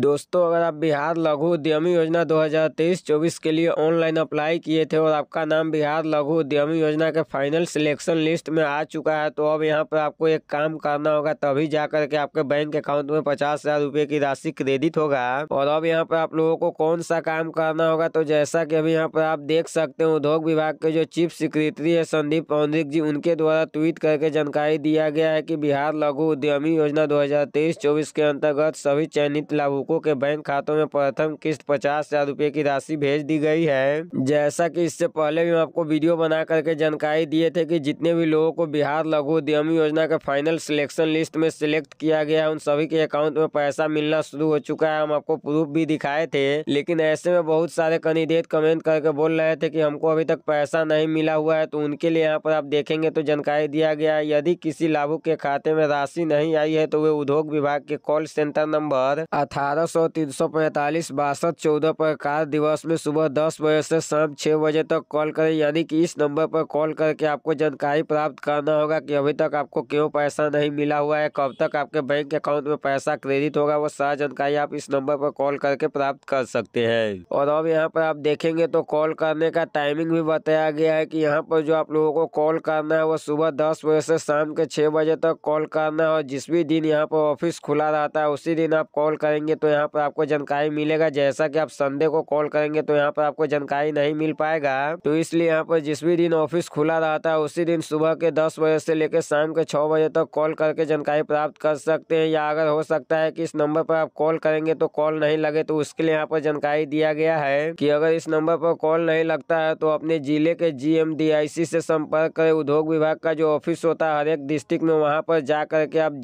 दोस्तों अगर आप बिहार लघु उद्यमी योजना 2023-24 के लिए ऑनलाइन अप्लाई किए थे और आपका नाम बिहार लघु उद्यमी योजना के फाइनल सिलेक्शन लिस्ट में आ चुका है तो अब यहां पर आपको एक काम करना होगा तभी जा करके आपके बैंक अकाउंट में पचास हज़ार रुपये की राशि क्रेडिट होगा और अब यहाँ पर आप लोगों को कौन सा काम करना होगा तो जैसा कि अभी यहाँ पर आप देख सकते हैं उद्योग विभाग के जो चीफ सेक्रेटरी है संदीप पौंद्रिक जी उनके द्वारा ट्वीट करके जानकारी दिया गया है कि बिहार लघु उद्यमी योजना दो हज़ार के अंतर्गत सभी चयनित लाभ लोगों के बैंक खातों में प्रथम किस्त पचास हजार रूपए की राशि भेज दी गई है जैसा कि इससे पहले भी आपको वीडियो बना करके जानकारी दिए थे कि जितने भी लोगों को बिहार लघु उद्यम योजना के फाइनल सिलेक्शन लिस्ट में सिलेक्ट किया गया है उन सभी के अकाउंट में पैसा मिलना शुरू हो चुका है हम आपको प्रूफ भी दिखाए थे लेकिन ऐसे में बहुत सारे कैंडिडेट कमेंट करके बोल रहे थे की हमको अभी तक पैसा नहीं मिला हुआ है तो उनके लिए यहाँ पर आप देखेंगे तो जानकारी दिया गया है यदि किसी लाभुक के खाते में राशि नहीं आई है तो वे उद्योग विभाग के कॉल सेंटर नंबर अठारह ग्यारह सौ तीन सौ पैंतालीस बासठ चौदह पर कार दिवस में सुबह दस बजे से शाम छः बजे तक तो कॉल करें यानी कि इस नंबर पर कॉल करके आपको जानकारी प्राप्त करना होगा कि अभी तक आपको क्यों पैसा नहीं मिला हुआ है कब तक आपके बैंक अकाउंट में पैसा क्रेडिट होगा वो सारा जानकारी आप इस नंबर पर कॉल करके प्राप्त कर सकते हैं और अब यहाँ पर आप देखेंगे तो कॉल करने का टाइमिंग भी बताया गया है कि यहाँ पर जो आप लोगों को कॉल करना है वो सुबह दस बजे से शाम के छः बजे तक कॉल करना है और जिस भी दिन यहाँ पर ऑफिस खुला रहता है उसी दिन आप कॉल करेंगे तो यहाँ पर आपको जानकारी मिलेगा जैसा कि आप संडे को कॉल करेंगे तो यहाँ पर आपको जानकारी नहीं मिल पाएगा तो इसलिए यहाँ पर जिस भी दिन ऑफिस खुला रहता है उसी दिन सुबह के दस बजे से लेकर शाम के छः बजे तक कॉल करके जानकारी प्राप्त कर सकते हैं या अगर हो सकता है कि इस नंबर पर आप कॉल करेंगे तो कॉल नहीं लगे तो उसके लिए यहाँ पर जानकारी दिया गया है कि अगर इस नंबर पर कॉल नहीं लगता है तो अपने जिले के सी से संपर्क करें उद्योग विभाग का जो ऑफिस होता है हर एक डिस्ट्रिक्ट में वहाँ पर जा करके आप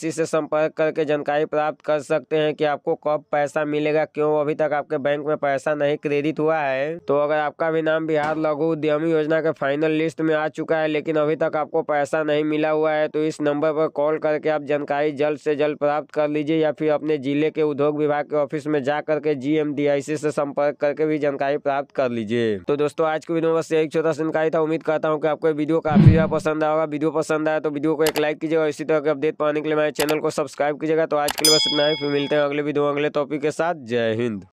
सी से संपर्क करके जानकारी प्राप्त कर सकते हैं कि आपको कब पैसा मिलेगा क्यों अभी तक आपके बैंक में पैसा नहीं क्रेडिट हुआ है तो अगर आपका भी नाम बिहार लघु उद्यमी योजना के फाइनल लिस्ट में आ चुका है लेकिन अभी तक आपको पैसा नहीं मिला हुआ है तो इस नंबर पर कॉल करके आप जानकारी जल्द से जल्द प्राप्त कर लीजिए या फिर अपने जिले के उद्योग विभाग के ऑफिस में जा करके जीएमडीआईसी से संपर्क करके भी जानकारी प्राप्त कर लीजिए तो दोस्तों आज के वीडियो में बस एक छोटा जानकारी था उम्मीद करता हूँ कि आपको वीडियो काफी ज्यादा पसंद आएगा वीडियो पसंद आया तो वीडियो को एक लाइक कीजिएगा इसी तरह के अपडेट पाने के लिए मेरे चैनल को सब्सक्राइब कीजिएगा तो आज के लिए बस इतना ही फिर मिलते हैं अगले वीडियो अगले टॉपिक के साथ जय हिंद